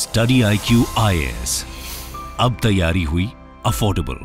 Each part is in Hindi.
स्टडी आई क्यू आई अब तैयारी हुई अफोर्डेबल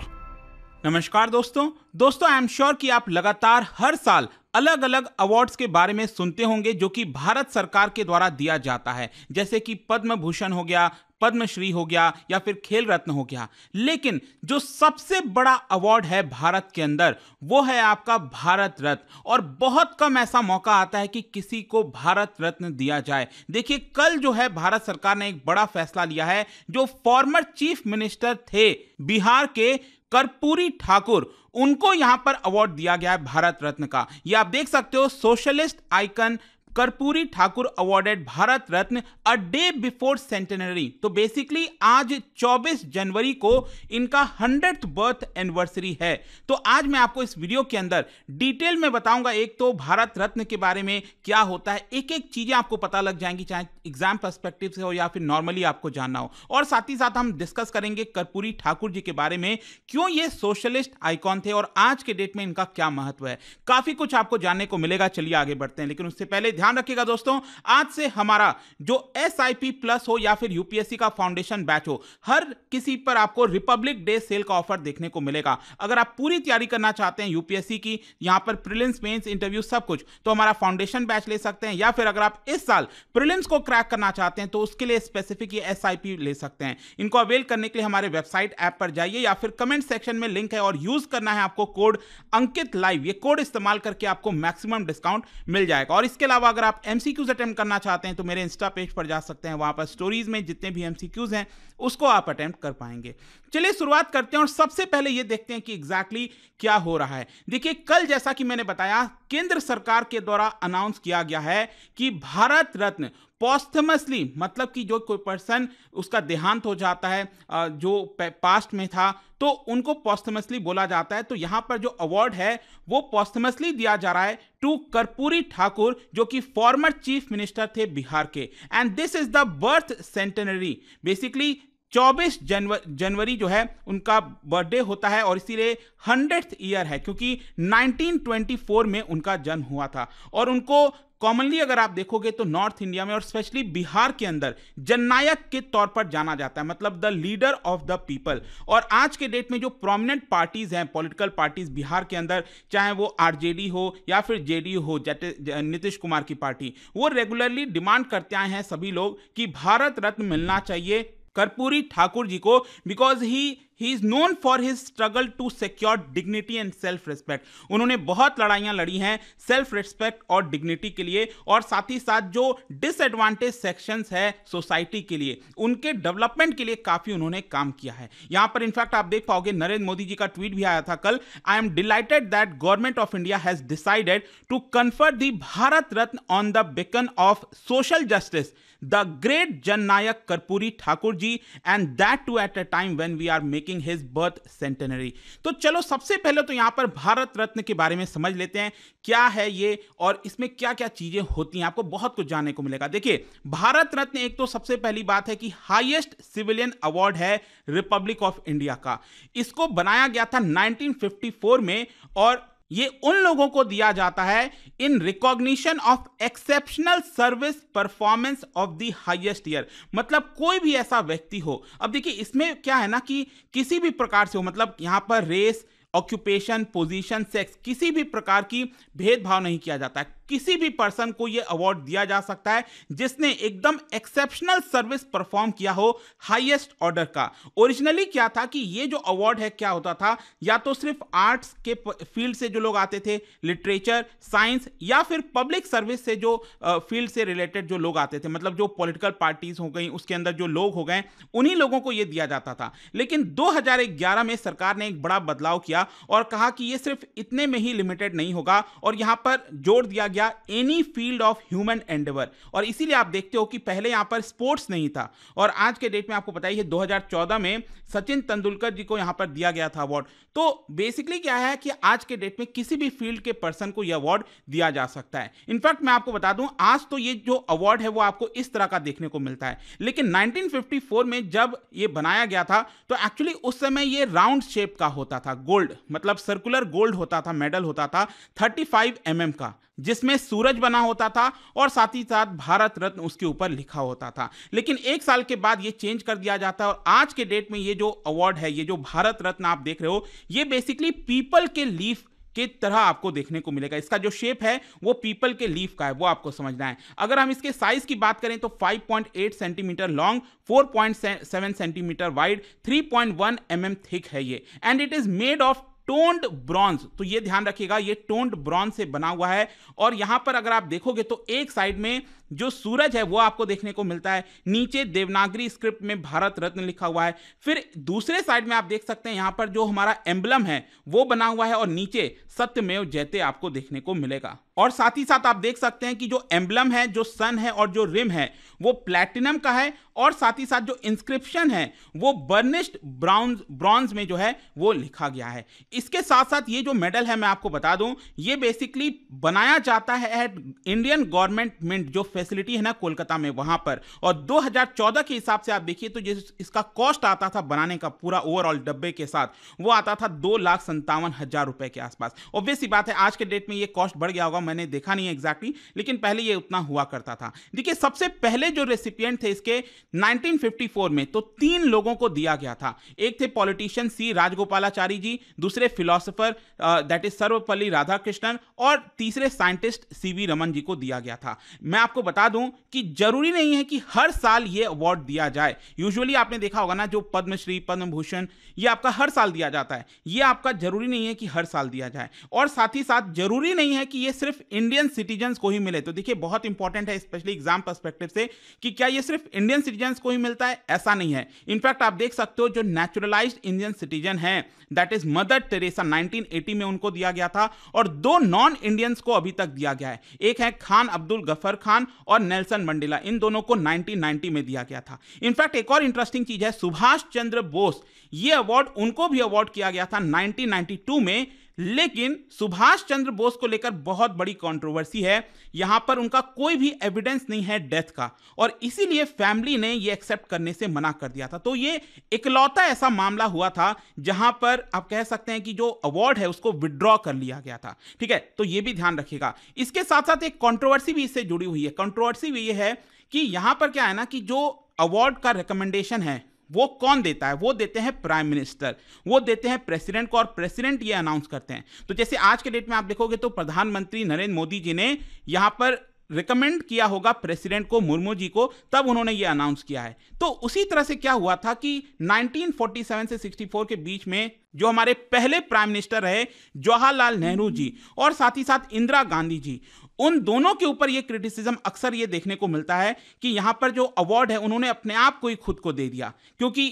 नमस्कार दोस्तों दोस्तों आई एम श्योर कि आप लगातार हर साल अलग अलग अवार्ड्स के बारे में सुनते होंगे जो कि भारत सरकार के द्वारा दिया जाता है जैसे कि पद्म भूषण हो गया पद्मश्री हो गया या फिर खेल रत्न हो गया लेकिन जो सबसे बड़ा अवार्ड है भारत के अंदर वो है आपका भारत रत्न और बहुत कम ऐसा मौका आता है कि किसी को भारत रत्न दिया जाए देखिए कल जो है भारत सरकार ने एक बड़ा फैसला लिया है जो फॉर्मर चीफ मिनिस्टर थे बिहार के कर्पूरी ठाकुर उनको यहां पर अवार्ड दिया गया है भारत रत्न का ये आप देख सकते हो socialist icon Karpoori Thakur awarded Bharat Ratna a day before centenary तो बेसिकली आज 24 जनवरी को इनका हंड्रेड बर्थ एनिवर्सरी है तो आज मैं आपको इस वीडियो के अंदर डिटेल में बताऊंगा एक तो भारत रत्न के बारे में क्या होता है एक एक चीजें आपको पता लग जाएंगी चाहे एग्जाम परस्पेक्टिव से हो या फिर नॉर्मली आपको जानना हो और साथ ही साथ हम डिस्कस करेंगे कर्पूरी ठाकुर जी के बारे में क्यों ये सोशलिस्ट आइकॉन थे और आज के डेट में इनका क्या महत्व है काफी कुछ आपको जानने को मिलेगा चलिए आगे बढ़ते हैं लेकिन उससे पहले ध्यान ध्यान रखिएगा दोस्तों आज से हमारा जो एस प्लस हो या फिर यूपीएससी का फाउंडेशन बैच हो हर किसी पर आपको रिपब्लिक डे सेल का ऑफर देखने को मिलेगा अगर आप पूरी तैयारी करना चाहते हैं यूपीएससी की यहां पर प्रिलिम्स मेन्स इंटरव्यू सब कुछ तो हमारा फाउंडेशन बैच ले सकते हैं या फिर अगर आप इस साल प्रिलिम्स को क्रैक करना चाहते हैं तो उसके लिए स्पेसिफिक ये एस ले सकते हैं इनको अवेल करने के लिए हमारे वेबसाइट ऐप पर जाइए या फिर कमेंट सेक्शन में लिंक है और यूज करना है आपको कोड अंकित लाइव ये कोड इस्तेमाल करके आपको मैक्सिमम डिस्काउंट मिल जाएगा और इसके अलावा अलावा अगर आप एम अटेम्प्ट करना चाहते हैं तो मेरे इंस्टा पेज पर जा सकते हैं वहाँ पर स्टोरीज में जितने भी एम हैं उसको आप अटैम्प्ट कर पाएंगे चलिए शुरुआत करते हैं और सबसे पहले ये देखते हैं कि एग्जैक्टली exactly क्या हो रहा है देखिए कल जैसा कि मैंने बताया केंद्र सरकार के द्वारा अनाउंस किया गया है कि भारत रत्न पॉस्थमसली मतलब कि जो कोई पर्सन उसका देहांत हो जाता है जो पास्ट में था तो उनको पॉस्थमसली बोला जाता है तो यहाँ पर जो अवार्ड है वो पॉस्थमसली दिया जा रहा है टू कर्पूरी ठाकुर जो कि फॉर्मर चीफ मिनिस्टर थे बिहार के and this is the birth centenary basically चौबीस जनवर जनवरी जो है उनका बर्थडे होता है और इसीलिए हंड्रेड ईयर है क्योंकि 1924 में उनका जन्म हुआ था और उनको कॉमनली अगर आप देखोगे तो नॉर्थ इंडिया में और स्पेशली बिहार के अंदर जननायक के तौर पर जाना जाता है मतलब the leader of the people और आज के डेट में जो प्रोमिनेंट पार्टीज हैं पॉलिटिकल पार्टीज बिहार के अंदर चाहे वो आरजेडी हो या फिर जेडीयू हो नीतीश कुमार की पार्टी वो रेगुलरली डिमांड करते आए हैं सभी लोग कि भारत रत्न मिलना चाहिए कर्पूरी ठाकुर जी को because he he is known for his struggle to secure dignity and self respect उन्होंने बहुत लड़ाइयाँ लड़ी हैं सेल्फ रिस्पेक्ट और डिग्निटी के लिए और साथ ही साथ जो डिसएडवांटेज सेक्शंस है सोसाइटी के लिए उनके डेवलपमेंट के लिए काफ़ी उन्होंने काम किया है यहाँ पर इनफैक्ट आप देख पाओगे नरेंद्र मोदी जी का ट्वीट भी आया था कल I am delighted that government of India has decided to confer the Bharat Ratna on the beacon of social justice the great Jannayak Karpoori Thakur ji and that too at a time when we are making making his birth centenary तो चलो सबसे पहले तो यहां पर भारत रत्न के बारे में समझ लेते हैं क्या है ये और इसमें क्या क्या चीजें होती हैं आपको बहुत कुछ जानने को मिलेगा देखिए भारत रत्न एक तो सबसे पहली बात है कि हाइएस्ट सिविलियन अवार्ड है रिपब्लिक ऑफ इंडिया का इसको बनाया गया था 1954 में और ये उन लोगों को दिया जाता है in recognition of exceptional service performance of the highest year मतलब कोई भी ऐसा व्यक्ति हो अब देखिए इसमें क्या है ना कि किसी भी प्रकार से हो मतलब यहां पर रेस ऑक्यूपेशन पोजीशन सेक्स किसी भी प्रकार की भेदभाव नहीं किया जाता है किसी भी पर्सन को यह अवार्ड दिया जा सकता है जिसने एकदम एक्सेप्शनल सर्विस परफॉर्म किया हो हाईएस्ट ऑर्डर का ओरिजिनली क्या था कि ये जो अवार्ड है क्या होता था या तो सिर्फ आर्ट्स के फील्ड से जो लोग आते थे लिटरेचर साइंस या फिर पब्लिक सर्विस से जो फील्ड से रिलेटेड जो लोग आते थे मतलब जो पॉलिटिकल पार्टीज हो गई उसके अंदर जो लोग हो गए उन्हीं लोगों को यह दिया जाता था लेकिन दो में सरकार ने एक बड़ा बदलाव किया दिया और कहा कि ये सिर्फ इतने में ही लिमिटेड नहीं होगा और यहाँ पर जोर दिया गया any field of human endeavour और इसीलिए आप देखते हो कि पहले यहाँ पर स्पोर्ट्स नहीं था और आज के डेट में आपको बताइए 2014 में सचिन तेंदुलकर जी को यहाँ पर दिया गया था अवार्ड तो बेसिकली क्या है कि आज के डेट में किसी भी फील्ड के पर्सन को यह अवार्ड दिया जा सकता है इनफैक्ट मैं आपको बता दूं आज तो ये जो अवार्ड है वो आपको इस तरह का देखने को मिलता है लेकिन 1954 में जब ये बनाया गया था तो एक्चुअली उस समय ये राउंड शेप का होता था गोल्ड गोल्ड मतलब सर्कुलर गोल्ड होता था मेडल होता था 35 फाइव mm का जिसमें सूरज बना होता था और साथ ही साथ भारत रत्न उसके ऊपर लिखा होता था लेकिन एक साल के बाद ये चेंज कर दिया जाता है और आज के डेट में ये जो अवार्ड है ये जो भारत रत्न आप देख रहे हो ये बेसिकली पीपल के लीफ की तरह आपको देखने को मिलेगा इसका जो शेप है वो पीपल के लीफ का है वो आपको समझना है अगर हम इसके साइज की बात करें तो 5.8 centimetre long 4.7 centimetre wide 3.1 point mm thick है ये and it is made of toned bronze तो ये ध्यान रखिएगा ये टोन्ड ब्रॉन्ज से बना हुआ है और यहां पर अगर आप देखोगे तो एक साइड में जो सूरज है वो आपको देखने को मिलता है नीचे देवनागरी स्क्रिप्ट में भारत रत्न लिखा हुआ है फिर दूसरे साइड में आप देख सकते हैं यहाँ पर जो हमारा एम्बलम है वो बना हुआ है और नीचे सत्यमेव जयते आपको देखने को मिलेगा और साथ ही साथ आप देख सकते हैं कि जो एम्बलम है जो सन है और जो रिम है वो प्लैटिनम का है और साथ ही साथ जो इंस्क्रिप्शन है वो बर्निश्ड ब्राउन ब्रॉन्ज में जो है वो लिखा गया है इसके साथ साथ ये जो मेडल है मैं आपको बता दूं ये बेसिकली बनाया जाता है एट इंडियन गवर्नमेंट मिंट जो फैसिलिटी है ना कोलकाता में वहां पर और 2014 के हिसाब से आप देखिए तो जिस इसका कॉस्ट आता था बनाने का पूरा ओवरऑल डब्बे के साथ वो आता था दो लाख संतावन हजार रुपए के आसपास ऑब्वियस बात है आज के डेट में ये कॉस्ट बढ़ गया होगा मैंने देखा नहीं है एग्जैक्टली लेकिन पहले ये उतना हुआ करता था देखिए सबसे पहले जो रेसिपियंट थे इसके नाइनटीन में तो तीन लोगों को दिया गया था एक थे पॉलिटिशियन सी राजगोपालाचारी जी दूसरे philosopher that is Sarvepalli Radhakrishnan और तीसरे scientist C V Raman ji को दिया गया था मैं आपको बता दूं कि जरूरी नहीं है कि हर साल ये अवार्ड दिया जाए यूजुअली आपने देखा होगा ना जो पद्मश्री पद्म भूषण ये आपका हर साल दिया जाता है ये आपका जरूरी नहीं है कि हर साल दिया जाए और साथ ही साथ जरूरी नहीं है कि ये सिर्फ इंडियन सिटीजन को ही मिले तो देखिए बहुत इंपॉर्टेंट है स्पेशली एग्जाम परस्पेक्टिव से कि क्या ये सिर्फ इंडियन सिटीजन को ही मिलता है ऐसा नहीं है इनफैक्ट आप देख सकते हो जो नेचुरलाइज इंडियन सिटीजन है that is Mother Teresa nineteen में उनको दिया गया था और दो नॉन इंडियंस को अभी तक दिया गया है एक है खान अब्दुल गफर खान और नेल्सन मंडेला इन दोनों को 1990 में दिया गया था इनफैक्ट एक और इंटरेस्टिंग चीज है सुभाष चंद्र बोस ये अवार्ड उनको भी अवार्ड किया गया था 1992 में लेकिन सुभाष चंद्र बोस को लेकर बहुत बड़ी कंट्रोवर्सी है यहां पर उनका कोई भी एविडेंस नहीं है डेथ का और इसीलिए फैमिली ने ये एक्सेप्ट करने से मना कर दिया था तो ये इकलौता ऐसा मामला हुआ था जहां पर आप कह सकते हैं कि जो अवार्ड है उसको विड्रॉ कर लिया गया था ठीक है तो ये भी ध्यान रखिएगा इसके साथ साथ एक कॉन्ट्रोवर्सी भी इससे जुड़ी हुई है कॉन्ट्रोवर्सी भी ये है कि यहां पर क्या है ना कि जो अवार्ड का रिकमेंडेशन है वो कौन देता है वो देते हैं प्राइम मिनिस्टर वो देते हैं प्रेसिडेंट को और प्रेसिडेंट ये अनाउंस करते हैं तो जैसे आज के डेट में आप देखोगे तो प्रधानमंत्री नरेंद्र मोदी जी ने यहां पर रिकमेंड किया होगा प्रेसिडेंट को मुर्मू जी को तब उन्होंने ये अनाउंस किया है तो उसी तरह से क्या हुआ था कि 1947 से 64 के बीच में जो हमारे पहले प्राइम मिनिस्टर रहे जवाहरलाल नेहरू जी और साथ ही साथ इंदिरा गांधी जी उन दोनों के ऊपर ये क्रिटिसिज्म अक्सर ये देखने को मिलता है कि यहाँ पर जो अवार्ड है उन्होंने अपने आप को ही खुद को दे दिया क्योंकि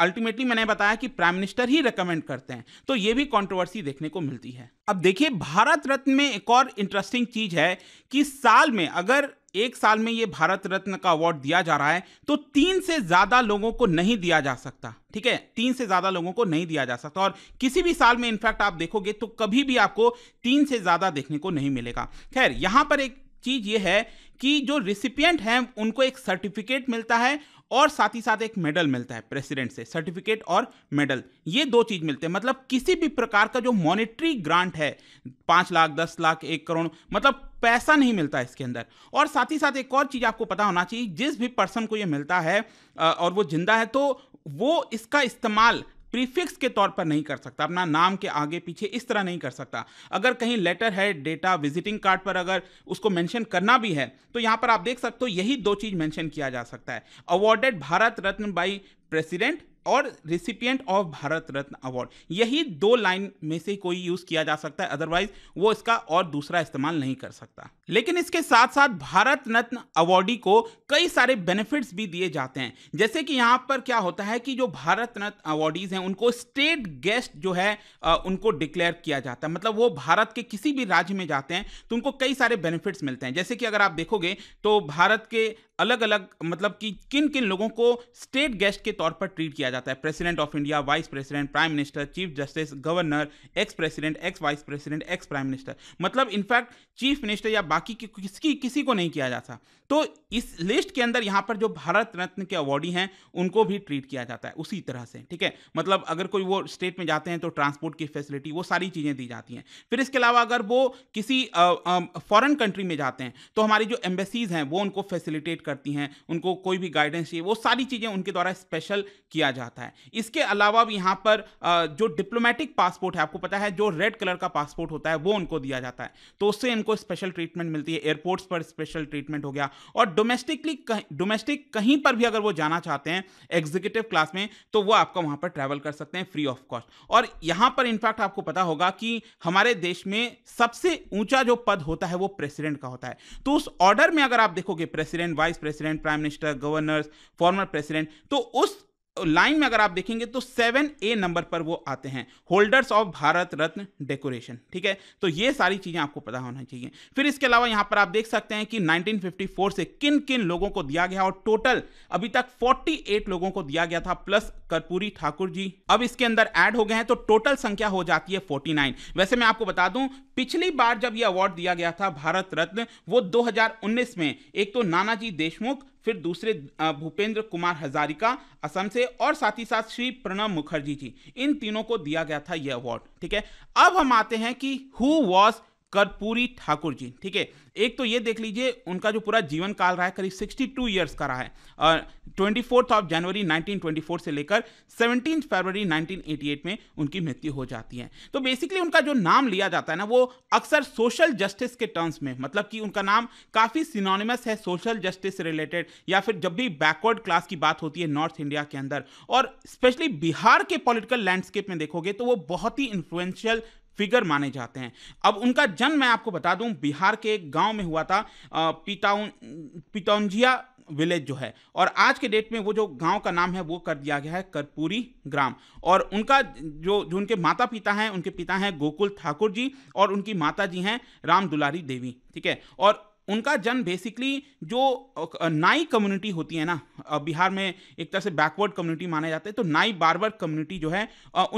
अल्टीमेटली मैंने बताया कि प्राइम मिनिस्टर ही रेकमेंड करते हैं तो ये भी कंट्रोवर्सी देखने को मिलती है अब देखिए भारत रत्न में एक और इंटरेस्टिंग चीज है कि साल में अगर एक साल में ये भारत रत्न का अवार्ड दिया जा रहा है तो तीन से ज़्यादा लोगों को नहीं दिया जा सकता ठीक है तीन से ज़्यादा लोगों को नहीं दिया जा सकता और किसी भी साल में इनफैक्ट आप देखोगे तो कभी भी आपको तीन से ज़्यादा देखने को नहीं मिलेगा खैर यहां पर एक चीज़ ये है कि जो रिसिपियंट हैं उनको एक सर्टिफिकेट मिलता है और साथ ही साथ एक मेडल मिलता है प्रेसिडेंट से सर्टिफिकेट और मेडल ये दो चीज़ मिलते हैं मतलब किसी भी प्रकार का जो मॉनेटरी ग्रांट है पाँच लाख दस लाख एक करोड़ मतलब पैसा नहीं मिलता इसके अंदर और साथ ही साथ एक और चीज़ आपको पता होना चाहिए जिस भी पर्सन को ये मिलता है और वो जिंदा है तो वो इसका इस्तेमाल प्रीफिक्स के तौर पर नहीं कर सकता अपना नाम के आगे पीछे इस तरह नहीं कर सकता अगर कहीं लेटर है डेटा विजिटिंग कार्ड पर अगर उसको मेंशन करना भी है तो यहाँ पर आप देख सकते हो यही दो चीज़ मेंशन किया जा सकता है awarded Bharat Ratna by president और recipient of Bharat Ratna award यही दो लाइन में से कोई यूज़ किया जा सकता है अदरवाइज वो इसका और दूसरा इस्तेमाल नहीं कर सकता लेकिन इसके साथ साथ भारत रत्न अवार्डी को कई सारे बेनिफिट्स भी दिए जाते हैं जैसे कि यहाँ पर क्या होता है कि जो भारत रत्न अवार्डीज हैं उनको स्टेट गेस्ट जो है उनको डिक्लेयर किया जाता है मतलब वो भारत के किसी भी राज्य में जाते हैं तो उनको कई सारे बेनिफिट्स मिलते हैं जैसे कि अगर आप देखोगे तो भारत के अलग अलग मतलब कि किन किन लोगों को स्टेट गेस्ट के तौर पर ट्रीट किया जाता है president of India vice president prime minister chief justice governor ex president ex vice president ex prime minister मतलब इनफैक्ट चीफ मिनिस्टर या बाकी कि, किसकी किसी को नहीं किया जाता तो इस लिस्ट के अंदर यहाँ पर जो भारत रत्न के अवॉर्डी हैं उनको भी ट्रीट किया जाता है उसी तरह से ठीक है मतलब अगर कोई वो स्टेट में जाते हैं तो ट्रांसपोर्ट की फैसिलिटी वो सारी चीज़ें दी जाती हैं फिर इसके अलावा अगर वो किसी फॉरेन कंट्री में जाते हैं तो हमारी जो एम्बेसीज़ हैं वो उनको फैसिलिटेट करती हैं उनको कोई भी गाइडेंस चाहिए वो सारी चीज़ें उनके द्वारा स्पेशल किया जाता है इसके अलावा भी यहाँ पर जो डिप्लोमेटिक पासपोर्ट है आपको पता है जो रेड कलर का पासपोर्ट होता है वो उनको दिया जाता है तो उससे इनको स्पेशल ट्रीटमेंट ट्रीटमेंट मिलती है एयरपोर्ट्स पर स्पेशल ट्रीटमेंट हो गया और डोमेस्टिकली डोमेस्टिक कहीं पर भी अगर वो जाना चाहते हैं एग्जीक्यूटिव क्लास में तो वो आपका वहां पर ट्रैवल कर सकते हैं फ्री ऑफ कॉस्ट और यहां पर इनफैक्ट आपको पता होगा कि हमारे देश में सबसे ऊंचा जो पद होता है वो प्रेसिडेंट का होता है तो उस ऑर्डर में अगर आप देखोगे president vice president prime minister governors former president तो उस लाइन में अगर आप देखेंगे तो सेवन ए नंबर पर वो आते हैं holders of Bharat Ratna decoration ठीक है तो ये सारी चीज़ें आपको पता होना चाहिए फिर इसके अलावा यहां पर आप देख सकते हैं कि 1954 से किन किन लोगों को दिया गया और टोटल अभी तक 48 लोगों को दिया गया था प्लस कर्पूरी ठाकुर जी अब इसके अंदर एड हो गए हैं तो टोटल संख्या हो जाती है फोर्टी वैसे मैं आपको बता दूं पिछली बार जब यह अवार्ड दिया गया था भारत रत्न वो दो में एक तो नानाजी देशमुख फिर दूसरे भूपेंद्र कुमार हजारिका असम से और साथ ही साथ श्री प्रणब मुखर्जी जी इन तीनों को दिया गया था यह अवार्ड ठीक है अब हम आते हैं कि हु वॉज कर्पूरी ठाकुर जी ठीक है एक तो ये देख लीजिए उनका जो पूरा जीवन काल रहा है करीब 62 टू ईयर्स का रहा है ट्वेंटी फोर्थ ऑफ जनवरी 1924 से लेकर 17 फरवरी 1988 में उनकी मृत्यु हो जाती है तो बेसिकली उनका जो नाम लिया जाता है ना वो अक्सर सोशल जस्टिस के टर्म्स में मतलब कि उनका नाम काफ़ी सिनोनिमस है सोशल जस्टिस रिलेटेड या फिर जब भी बैकवर्ड क्लास की बात होती है नॉर्थ इंडिया के अंदर और स्पेशली बिहार के पॉलिटिकल लैंडस्केप में देखोगे तो वो बहुत ही इन्फ्लुएंशियल फिगर माने जाते हैं अब उनका जन्म मैं आपको बता दूं बिहार के एक गांव में हुआ था पीताउन पीताउंजिया विलेज जो है और आज के डेट में वो जो गांव का नाम है वो कर दिया गया है कर्पूरी ग्राम और उनका जो जो उनके माता पिता हैं उनके पिता हैं गोकुल ठाकुर जी और उनकी माता जी हैं राम दुलारी देवी ठीक है और उनका जन्म बेसिकली जो नाई कम्युनिटी होती है ना बिहार में एक तरह से बैकवर्ड कम्युनिटी माने जाते हैं तो नाई बारवर्ड कम्युनिटी जो है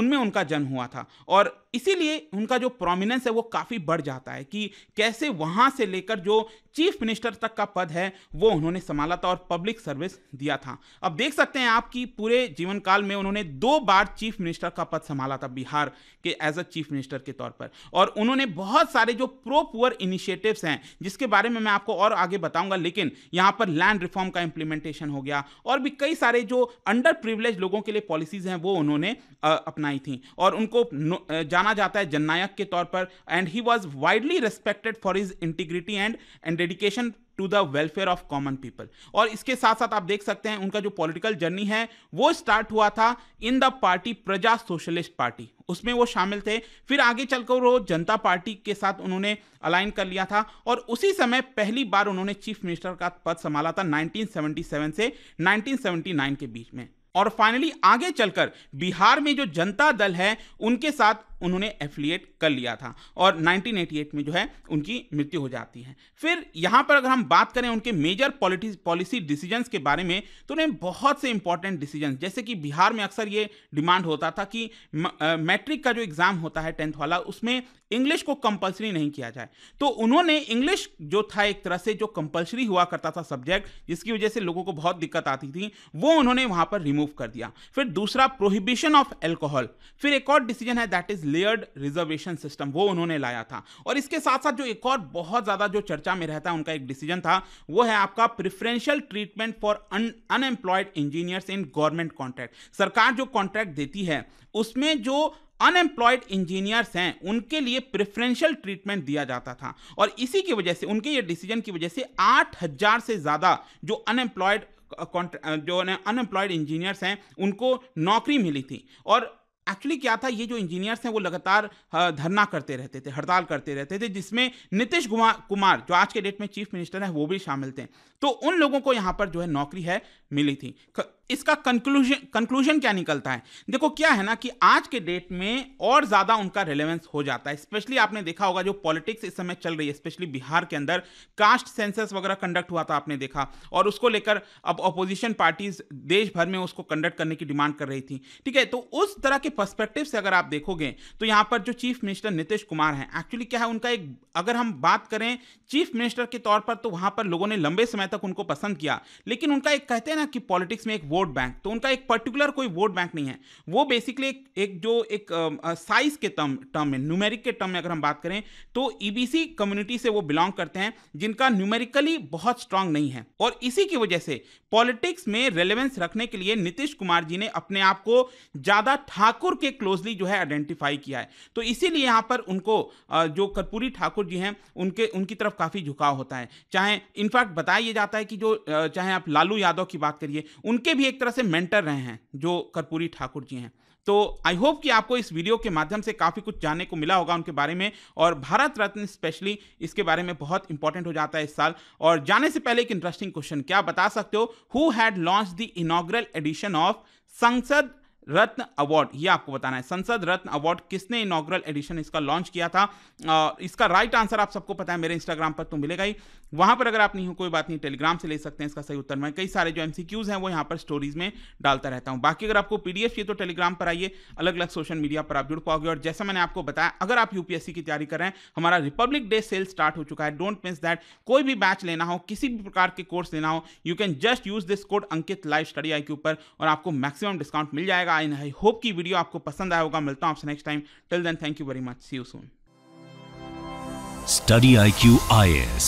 उनमें उनका जन्म हुआ था और इसीलिए उनका जो प्रोमिनेंस है वो काफ़ी बढ़ जाता है कि कैसे वहाँ से लेकर जो चीफ मिनिस्टर तक का पद है वो उन्होंने संभाला था और पब्लिक सर्विस दिया था अब देख सकते हैं आप कि पूरे जीवन काल में उन्होंने दो बार चीफ मिनिस्टर का पद संभाला था बिहार के एज अ चीफ मिनिस्टर के तौर पर और उन्होंने बहुत सारे जो प्रो पुअर इनिशिएटिव्स हैं जिसके बारे में मैं आपको और आगे बताऊंगा लेकिन यहाँ पर लैंड रिफॉर्म का इम्प्लीमेंटेशन हो गया और भी कई सारे जो अंडर प्रिवलेज लोगों के लिए पॉलिसीज हैं वो उन्होंने अपनाई थी और उनको जाना जाता है जननायक के तौर पर and he was widely respected for his integrity and and dedication to the welfare of common people और इसके साथ साथ आप देख सकते हैं उनका जो पॉलिटिकल जर्नी है वो स्टार्ट हुआ था in the party Praja Socialist Party उसमें वो शामिल थे फिर आगे चलकर वो जनता पार्टी के साथ उन्होंने अलाइन कर लिया था और उसी समय पहली बार उन्होंने चीफ मिनिस्टर का पद संभाला था 1977 से 1979 के बीच में और फाइनली आगे चलकर बिहार में जो जनता दल है उनके साथ उन्होंने एफिलिएट कर लिया था और 1988 में जो है उनकी मृत्यु हो जाती है फिर यहाँ पर अगर हम बात करें उनके मेजर पॉलिसी डिसीजंस के बारे में तो उन्हें बहुत से इंपॉर्टेंट डिसीजन जैसे कि बिहार में अक्सर ये डिमांड होता था कि मैट्रिक का जो एग्ज़ाम होता है टेंथ वाला उसमें इंग्लिश को कंपलसरी नहीं किया जाए तो उन्होंने इंग्लिश जो था एक तरह से जो कंपलसरी हुआ करता था सब्जेक्ट जिसकी वजह से लोगों को बहुत दिक्कत आती थी वो उन्होंने वहां पर रिमूव कर दिया फिर दूसरा प्रोहिबिशन ऑफ एल्कोहल फिर एक और डिसीजन है that is layered reservation system वो उन्होंने लाया था और इसके साथ साथ जो एक और बहुत ज़्यादा जो चर्चा में रहता है उनका एक डिसीजन था वो है आपका preferential treatment for unemployed engineers in government contract सरकार जो कॉन्ट्रैक्ट देती है उसमें जो अनएम्प्लॉयड इंजीनियर्स हैं उनके लिए प्रेफरेंशियल ट्रीटमेंट दिया जाता था और इसी की वजह से उनके ये डिसीजन की वजह से आठ हज़ार से ज़्यादा जो अनएम्प्लॉयड जो अनएम्प्लॉयड इंजीनियर्स हैं उनको नौकरी मिली थी और एक्चुअली क्या था ये जो इंजीनियर्स हैं वो लगातार धरना करते रहते थे हड़ताल करते रहते थे जिसमें नीतीश कुमार जो आज के डेट में चीफ मिनिस्टर हैं वो भी शामिल थे तो उन लोगों को यहाँ पर जो है नौकरी है मिली थी इसका कंक्लूजन कंक्लूजन क्या निकलता है देखो क्या है ना कि आज के डेट में और ज़्यादा उनका रेलेवेंस हो जाता है स्पेशली आपने देखा होगा जो पॉलिटिक्स इस समय चल रही है स्पेशली बिहार के अंदर कास्ट सेंसस वगैरह कंडक्ट हुआ था आपने देखा और उसको लेकर अब अपोजिशन पार्टीज देश भर में उसको कंडक्ट करने की डिमांड कर रही थी ठीक है तो उस तरह के पर्सपेक्टिव से अगर आप देखोगे तो यहाँ पर जो चीफ मिनिस्टर नीतीश कुमार हैं एक्चुअली क्या है उनका एक अगर हम बात करें चीफ मिनिस्टर के तौर पर तो वहाँ पर लोगों ने लंबे समय तक उनको पसंद किया लेकिन उनका एक कहते हैं ना कि पॉलिटिक्स में एक वो वोट बैंक तो उनका एक पर्टिकुलर कोई वोट बैंक नहीं है वो बेसिकली एक, एक जो एक साइज के टर्म टर्म में न्यूमेरिक के टर्म में अगर हम बात करें तो ईबीसी e कम्युनिटी से वो बिलोंग करते हैं जिनका न्यूमेरिकली बहुत स्ट्रांग नहीं है और इसी की वजह से पॉलिटिक्स में रेलिवेंस रखने के लिए नीतीश कुमार जी ने अपने आप को ज़्यादा ठाकुर के क्लोजली जो है आइडेंटिफाई किया है तो इसीलिए यहाँ पर उनको जो कर्पूरी ठाकुर जी हैं उनके उनकी तरफ काफ़ी झुकाव होता है चाहे इनफैक्ट बताया जाता है कि जो चाहे आप लालू यादव की बात करिए उनके भी एक तरह से मेंटर रहे हैं जो कर्पूरी ठाकुर जी हैं तो आई होप कि आपको इस वीडियो के माध्यम से काफ़ी कुछ जानने को मिला होगा उनके बारे में और भारत रत्न स्पेशली इसके बारे में बहुत इंपॉर्टेंट हो जाता है इस साल और जाने से पहले एक इंटरेस्टिंग क्वेश्चन क्या बता सकते हो who had launch the inaugural edition of Sansad Ratna award ये आपको बताना है संसद रत्न अवार्ड किसने इनॉग्रल एडिशन इसका लॉन्च किया था आ, इसका राइट आंसर आप सबको पता है मेरे इंस्टाग्राम पर तो मिलेगा ही वहां पर अगर आप नहीं हो कोई बात नहीं टेलीग्राम से ले सकते हैं इसका सही उत्तर मैं कई सारे जो एमसीक्यूज हैं वो यहाँ पर स्टोरीज में डालता रहता हूँ बाकी अगर आपको पीडीएफ चाहिए तो टेलीग्राम पर आइए अलग अलग सोशल मीडिया पर आप जुड़ पाओगे और जैसा मैंने आपको बताया अगर आप यूपीएससी की तैयारी कर रहे हैं हमारा रिपब्लिक डे सेल स्टार्ट हो चुका है डोंट मिस दैट कोई भी बैच लेना हो किसी भी प्रकार के कोर्स लेना हो you can just use this code Ankit live study I के ऊपर और आपको मैक्सिमम डिस्काउंट मिल जाएगा आई होप की वीडियो आपको पसंद आया होगा मिलता हूँ आपसे next time till then thank you very much see you soon Study I IS